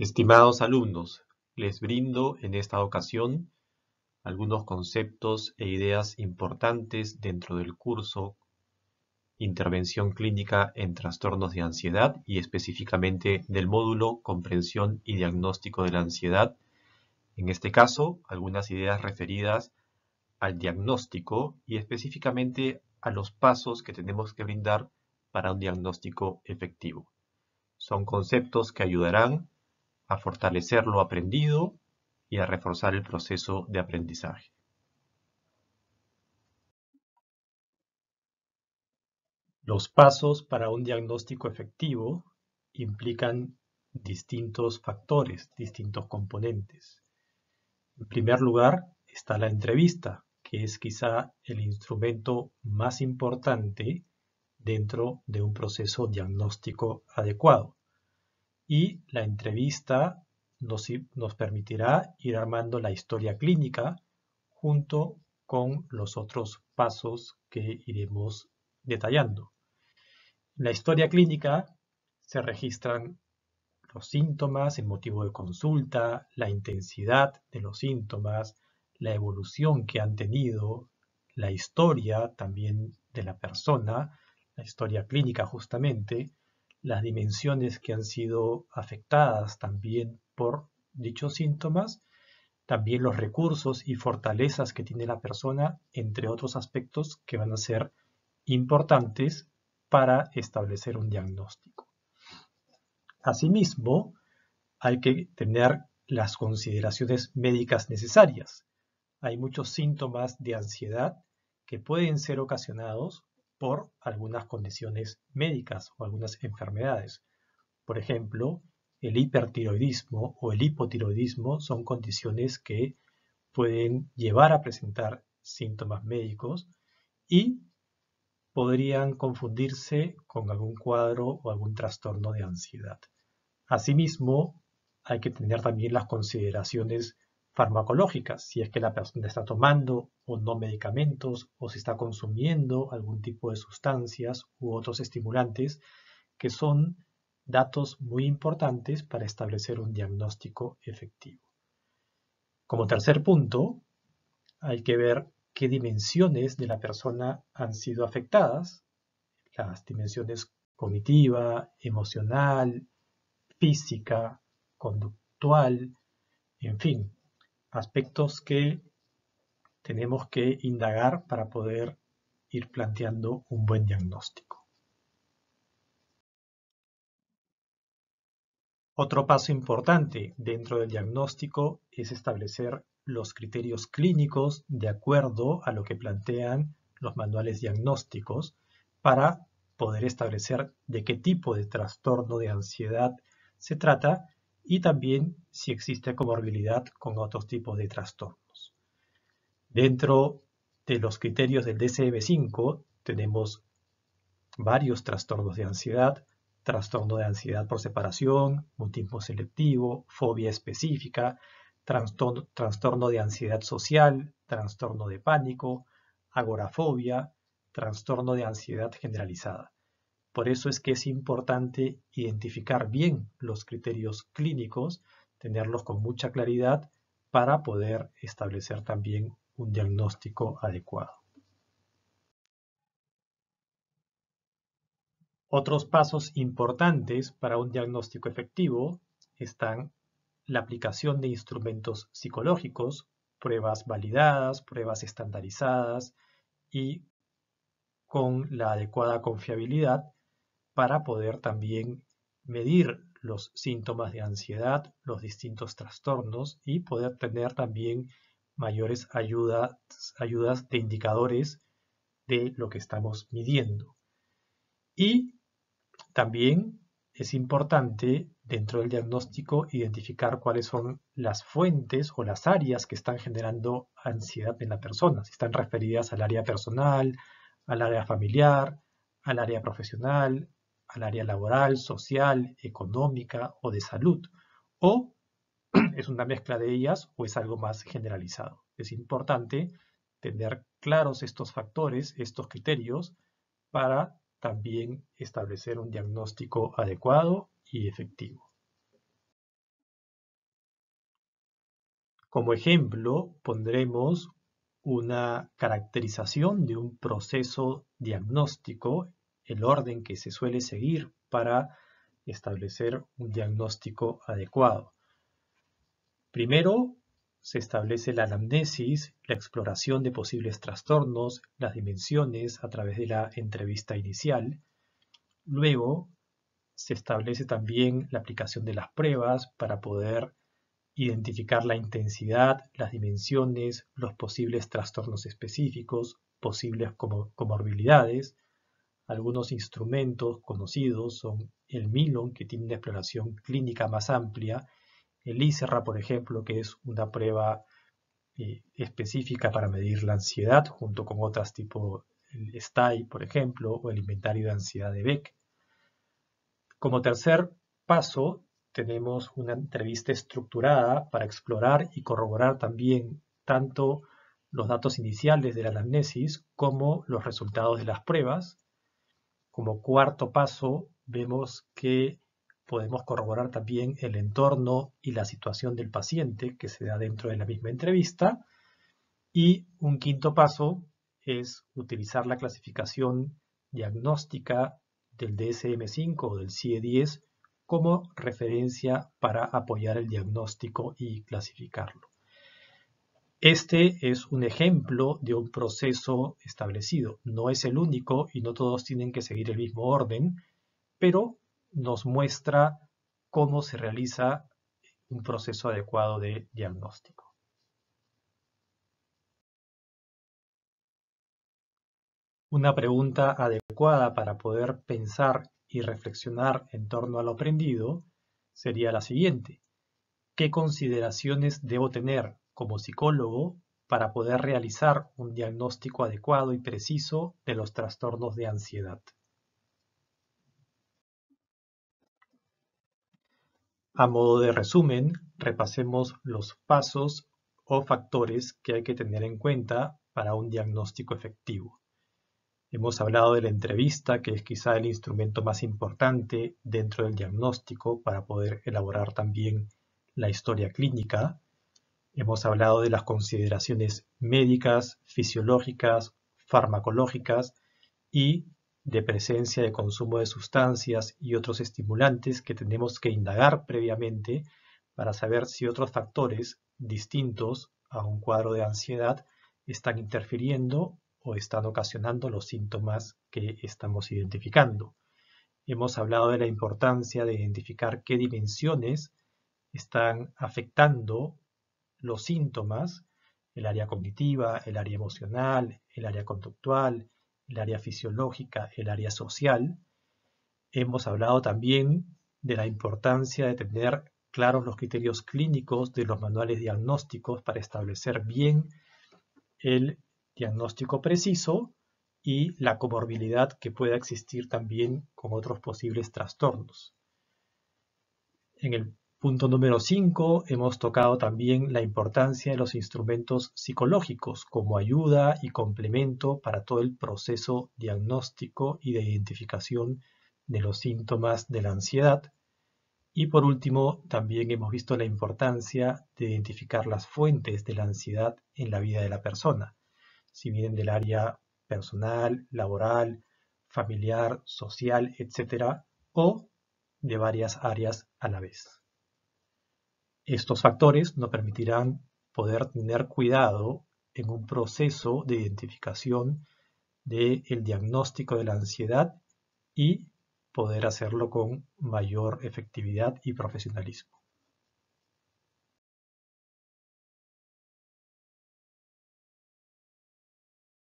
Estimados alumnos, les brindo en esta ocasión algunos conceptos e ideas importantes dentro del curso Intervención Clínica en Trastornos de Ansiedad y específicamente del módulo Comprensión y Diagnóstico de la Ansiedad. En este caso, algunas ideas referidas al diagnóstico y específicamente a los pasos que tenemos que brindar para un diagnóstico efectivo. Son conceptos que ayudarán a fortalecer lo aprendido y a reforzar el proceso de aprendizaje. Los pasos para un diagnóstico efectivo implican distintos factores, distintos componentes. En primer lugar está la entrevista, que es quizá el instrumento más importante dentro de un proceso diagnóstico adecuado y la entrevista nos, permitirá ir armando la historia clínica junto con los otros pasos que iremos detallando. En la historia clínica se registran los síntomas, el motivo de consulta, la intensidad de los síntomas, la evolución que han tenido, la historia también de la persona, la historia clínica justamente, las dimensiones que han sido afectadas también por dichos síntomas, también los recursos y fortalezas que tiene la persona, entre otros aspectos que van a ser importantes para establecer un diagnóstico. Asimismo, hay que tener las consideraciones médicas necesarias. Hay muchos síntomas de ansiedad que pueden ser ocasionados por algunas condiciones médicas o algunas enfermedades. Por ejemplo, el hipertiroidismo o el hipotiroidismo son condiciones que pueden llevar a presentar síntomas médicos y podrían confundirse con algún cuadro o algún trastorno de ansiedad. Asimismo, hay que tener también las consideraciones farmacológicas, si es que la persona está tomando o no medicamentos o si está consumiendo algún tipo de sustancias u otros estimulantes, que son datos muy importantes para establecer un diagnóstico efectivo. Como tercer punto, hay que ver qué dimensiones de la persona han sido afectadas, las dimensiones cognitiva, emocional, física, conductual, en fin, aspectos que tenemos que indagar para poder ir planteando un buen diagnóstico. Otro paso importante dentro del diagnóstico es establecer los criterios clínicos de acuerdo a lo que plantean los manuales diagnósticos para poder establecer de qué tipo de trastorno de ansiedad se trata y también si existe comorbilidad con otros tipos de trastornos. Dentro de los criterios del DCM5 tenemos varios trastornos de ansiedad, trastorno de ansiedad por separación, mutismo selectivo, fobia específica, trastorno, trastorno de ansiedad social, trastorno de pánico, agorafobia, trastorno de ansiedad generalizada. Por eso es que es importante identificar bien los criterios clínicos, tenerlos con mucha claridad para poder establecer también un diagnóstico adecuado. Otros pasos importantes para un diagnóstico efectivo están la aplicación de instrumentos psicológicos, pruebas validadas, pruebas estandarizadas y con la adecuada confiabilidad para poder también medir los síntomas de ansiedad, los distintos trastornos y poder tener también mayores ayudas, de indicadores de lo que estamos midiendo. Y también es importante dentro del diagnóstico identificar cuáles son las fuentes o las áreas que están generando ansiedad en la persona, si están referidas al área personal, al área familiar, al área profesional, al área laboral, social, económica o de salud, o es una mezcla de ellas o es algo más generalizado. Es importante tener claros estos factores, estos criterios, para también establecer un diagnóstico adecuado y efectivo. Como ejemplo, pondremos una caracterización de un proceso diagnóstico el orden que se suele seguir para establecer un diagnóstico adecuado. Primero, se establece la anamnesis, la exploración de posibles trastornos, las dimensiones a través de la entrevista inicial. Luego, se establece también la aplicación de las pruebas para poder identificar la intensidad, las dimensiones, los posibles trastornos específicos, posibles comorbilidades. Algunos instrumentos conocidos son el Milon, que tiene una exploración clínica más amplia, el ISERRA, por ejemplo, que es una prueba eh, específica para medir la ansiedad, junto con otras tipo el STAI, por ejemplo, o el inventario de ansiedad de Beck. Como tercer paso, tenemos una entrevista estructurada para explorar y corroborar también tanto los datos iniciales de la anamnesis como los resultados de las pruebas como cuarto paso, vemos que podemos corroborar también el entorno y la situación del paciente que se da dentro de la misma entrevista. Y un quinto paso es utilizar la clasificación diagnóstica del DSM-5 o del CIE-10 e como referencia para apoyar el diagnóstico y clasificarlo. Este es un ejemplo de un proceso establecido. No es el único y no todos tienen que seguir el mismo orden, pero nos muestra cómo se realiza un proceso adecuado de diagnóstico. Una pregunta adecuada para poder pensar y reflexionar en torno a lo aprendido sería la siguiente. ¿Qué consideraciones debo tener como psicólogo para poder realizar un diagnóstico adecuado y preciso de los trastornos de ansiedad. A modo de resumen, repasemos los pasos o factores que hay que tener en cuenta para un diagnóstico efectivo. Hemos hablado de la entrevista, que es quizá el instrumento más importante dentro del diagnóstico para poder elaborar también la historia clínica. Hemos hablado de las consideraciones médicas, fisiológicas, farmacológicas y de presencia de consumo de sustancias y otros estimulantes que tenemos que indagar previamente para saber si otros factores distintos a un cuadro de ansiedad están interfiriendo o están ocasionando los síntomas que estamos identificando. Hemos hablado de la importancia de identificar qué dimensiones están afectando los síntomas, el área cognitiva, el área emocional, el área conductual, el área fisiológica, el área social. Hemos hablado también de la importancia de tener claros los criterios clínicos de los manuales diagnósticos para establecer bien el diagnóstico preciso y la comorbilidad que pueda existir también con otros posibles trastornos. En el Punto número 5, hemos tocado también la importancia de los instrumentos psicológicos como ayuda y complemento para todo el proceso diagnóstico y de identificación de los síntomas de la ansiedad. Y por último, también hemos visto la importancia de identificar las fuentes de la ansiedad en la vida de la persona, si vienen del área personal, laboral, familiar, social, etcétera, o de varias áreas a la vez. Estos factores nos permitirán poder tener cuidado en un proceso de identificación del diagnóstico de la ansiedad y poder hacerlo con mayor efectividad y profesionalismo.